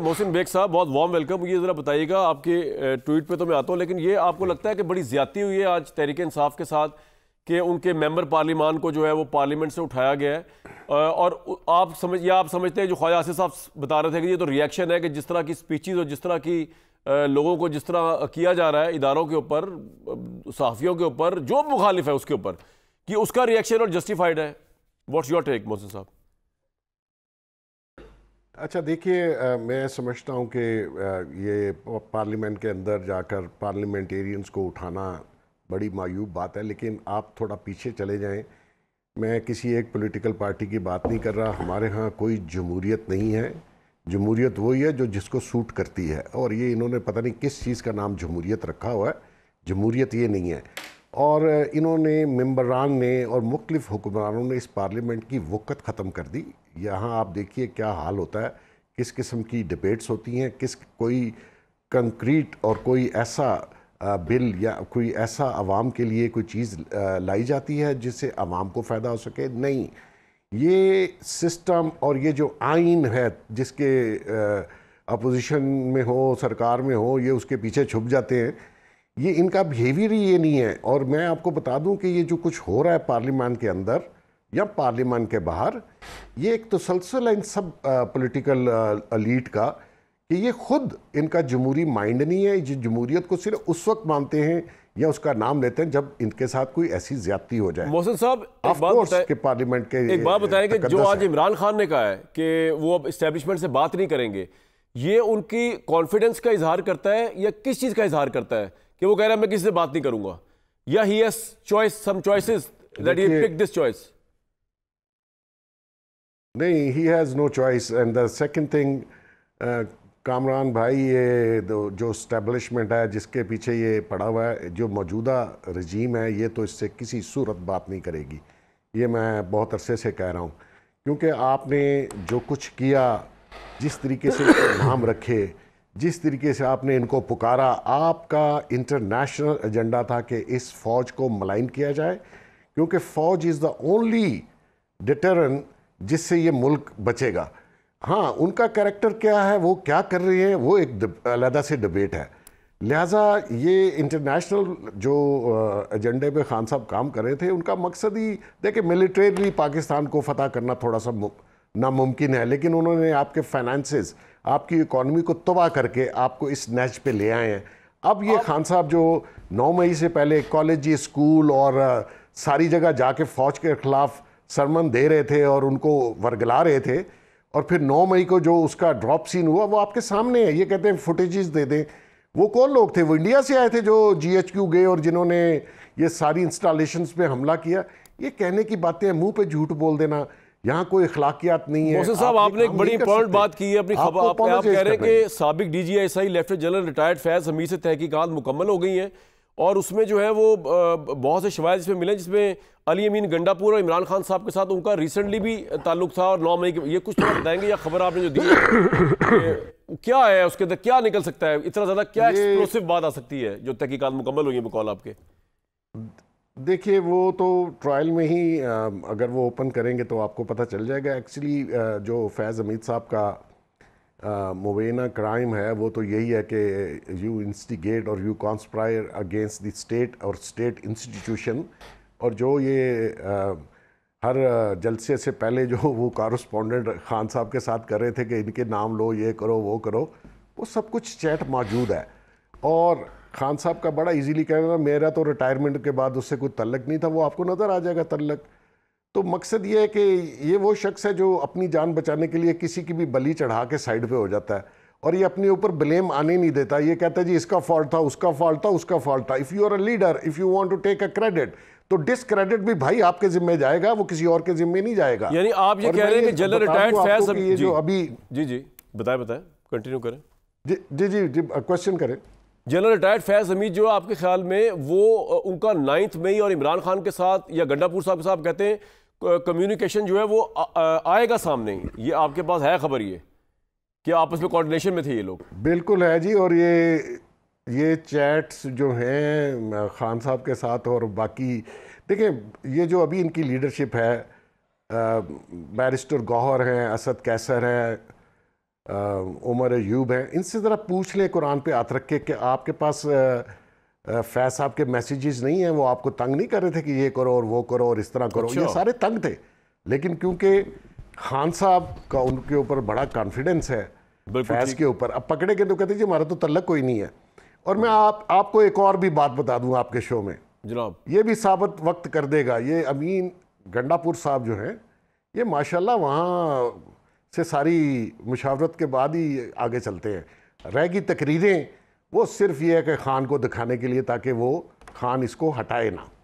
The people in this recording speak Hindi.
मोहसिन बेग साहब बहुत वार्म वेलकम ये ज़रा बताइएगा आपके ट्वीट पे तो मैं आता हूँ लेकिन ये आपको लगता है कि बड़ी ज्यादती हुई है आज तहरीक इंसाफ के साथ कि उनके मेंबर पार्लीमान को जो है वो पार्लियामेंट से उठाया गया है और आप समझ या आप समझते हैं जो ख्वाजा आसिफ साहब बता रहे थे कि ये तो रिएक्शन है कि जिस तरह की स्पीचेज और जिस तरह की लोगों को जिस तरह किया जा रहा है इदारों के ऊपर सहाफ़ियों के ऊपर जो मुखालिफ है उसके ऊपर कि उसका रिएक्शन और जस्टिफाइड है वॉट्स योर टेक मोहसिन साहब अच्छा देखिए मैं समझता हूँ कि ये पार्लियामेंट के अंदर जाकर पार्लियामेंटेरियंस को उठाना बड़ी मायूब बात है लेकिन आप थोड़ा पीछे चले जाएं मैं किसी एक पॉलिटिकल पार्टी की बात नहीं कर रहा हमारे यहाँ कोई जमहूरियत नहीं है जमहूरियत वही है जो जिसको सूट करती है और ये इन्होंने पता नहीं किस चीज़ का नाम जमहूरियत रखा हुआ है जमहूरियत ये नहीं है और इन्होंने मम्बरान ने और मुख्तफ हुक्मरानों ने इस पार्लियामेंट की वक़्त ख़त्म कर दी यहाँ आप देखिए क्या हाल होता है किस किस्म की डिबेट्स होती हैं किस कोई कंक्रीट और कोई ऐसा बिल या कोई ऐसा आवाम के लिए कोई चीज़ लाई जाती है जिससे आवाम को फ़ायदा हो सके नहीं ये सिस्टम और ये जो आइन है जिसके अपोजिशन में हो सरकार में हो ये उसके पीछे छुप जाते हैं ये इनका बिहेवियर ही ये नहीं है और मैं आपको बता दूं कि ये जो कुछ हो रहा है पार्लियामान के अंदर या पार्लियामान के बाहर ये एक तसलसल है इन सब पॉलिटिकल लीड का कि ये ख़ुद इनका जमहूरी माइंड नहीं है ये जमहूरीत को सिर्फ उस वक्त मानते हैं या उसका नाम लेते हैं जब इनके साथ कोई ऐसी ज्यादती हो जाए मोहसिन साहब एक बात बताएं कि पार्लियामेंट के एक बात बताएं कि जो आज इमरान खान ने कहा है कि वो अब इस्टेब्लिशमेंट से बात नहीं करेंगे ये उनकी कॉन्फिडेंस का इजहार करता है या किस चीज़ का इजहार करता है कि वो कह रहा है मैं किसी से बात नहीं करूंगा या he has choice some choices that he pick this choice नहीं he has no choice and the second thing Kamran भाई ये जो स्टैब्लिशमेंट है जिसके पीछे ये पड़ा हुआ है जो मौजूदा रजीम है ये तो इससे किसी सूरत बात नहीं करेगी ये मैं बहुत अरसे से कह रहा हूँ क्योंकि आपने जो कुछ किया जिस तरीके से नाम रखे जिस तरीके से आपने इनको पुकारा आपका इंटरनेशनल एजेंडा था कि इस फौज को मलाइन किया जाए क्योंकि फौज इज़ द ओनली डिटरन जिससे ये मुल्क बचेगा हाँ उनका कैरेक्टर क्या है वो क्या कर रहे हैं वो एक अलहदा से डिबेट है लिहाजा ये इंटरनेशनल जो एजेंडे पे खान साहब काम कर रहे थे उनका मकसद ही देखिए मिलिट्रेली पाकिस्तान को फतह करना थोड़ा सा नामुमकिन है लेकिन उन्होंने आपके फाइनेंसेस आपकी इकॉनमी को तबाह करके आपको इस नैच पे ले आए हैं अब ये खान साहब जो 9 मई से पहले कॉलेज स्कूल और सारी जगह जाके फौज के खिलाफ सरमन दे रहे थे और उनको वर्गला रहे थे और फिर 9 मई को जो उसका ड्रॉप सीन हुआ वो आपके सामने है ये कहते हैं फुटेजेस दे दें वो कौन लोग थे वो इंडिया से आए थे जो जी गए और जिन्होंने ये सारी इंस्टॉलेशन पर हमला किया ये कहने की बातें मुंह पे झूठ बोल देना यहाँ कोई अखलाकियात नहीं है साहब आपने एक बड़ी इंपॉर्टेंट बात की है अपनी खबर आप, आप आप कह रहे हैं कि सबक D G S I lieutenant general retired Faiz Hameed से तहकीकत मुकम्मल हो गई हैं और उसमें जो है वो बहुत से शवाद इसमें मिले जिसमें अली अमीन गंडापुर और इमरान खान साहब के साथ उनका रिसेंटली भी ताल्लुक था और नौ मई ये कुछ तो बताएंगे या खबर आपने जो दी है क्या है उसके अंदर क्या निकल सकता है इतना ज़्यादा क्या एक्सप्लोसिव बात आ सकती है जो तहकीकत मुकम्मल हुई है बकौल आपके देखिए वो तो ट्रायल में ही अगर वो ओपन करेंगे तो आपको पता चल जाएगा एक्चुअली जो फैज़ अमीद साहब का मुबैना क्राइम है वो तो यही है कि यू इंस्टिगेट और you conspire against the state और स्टेट इंस्टीट्यूशन और जो ये आ, हर जलसे से पहले जो वो कॉरस्पॉन्डेंट खान साहब के साथ कर रहे थे कि इनके नाम लो ये करो वो करो वो सब कुछ चैट मौजूद है और खान साहब का बड़ा इजीली कह मेरा तो रिटायरमेंट के बाद उससे कोई तल्लक नहीं था वो आपको नज़र आ जाएगा तल्लक तो मकसद ये है कि ये वो शख्स है जो अपनी जान बचाने के लिए किसी की भी बली चढ़ा के साइड पे हो जाता है और ये अपने ऊपर ब्लेम आने नहीं देता ये कहता है जी इसका फॉल्ट था उसका फॉल्ट था उसका फॉल्ट था if you are a leader if you want to take a credit तो डिसक्रेडिट भी भाई आपके जिम्मे जाएगा वो किसी और के जिम्मे नहीं जाएगा यानी आप ये कह रहे हैं कि जल रिटायर्ड फैज ये जो अभी जी जी बताए बताए कंटिन्यू करें जी जी जी क्वेश्चन करें जनरल रिटायर्ड फैज हमीद जो आपके ख्याल में वो उनका नाइन्थ में ही और इमरान खान के साथ या गंडापुर साहब के साथ कहते हैं कम्युनिकेशन जो है वो आ, आएगा सामने ही ये आपके पास है खबर ये कि आपस में कोऑर्डिनेशन में थे ये लोग बिल्कुल है जी और ये ये चैट्स जो हैं खान साहब के साथ और बाकी देखें ये जो अभी इनकी लीडरशिप है बैरिस्टर गौहर हैं असद कैसर हैं उमर यूब हैं इनसे ज़रा पूछ लें कुरान पे हाथ रख के कि आपके पास फैज साहब के मैसेजेस नहीं हैं वो आपको तंग नहीं कर रहे थे कि ये करो और वो करो और इस तरह करो अच्छा। ये सारे तंग थे लेकिन क्योंकि खान साहब का उनके ऊपर बड़ा कॉन्फिडेंस है फैज के ऊपर अब पकड़े के तो कहते जी हमारा तो तलक कोई नहीं है और मैं हम्म। आप आपको एक और भी बात बता दूँ आपके शो में जनाब ये भी साबित वक्त कर देगा ये अमीन गंडापुर साहब जो हैं ये माशाल्लाह वहाँ से सारी मुशावरत के बाद ही आगे चलते हैं रह गई तकरीरें वो सिर्फ ये है कि ख़ान को दिखाने के लिए ताकि वो ख़ान इसको हटाए ना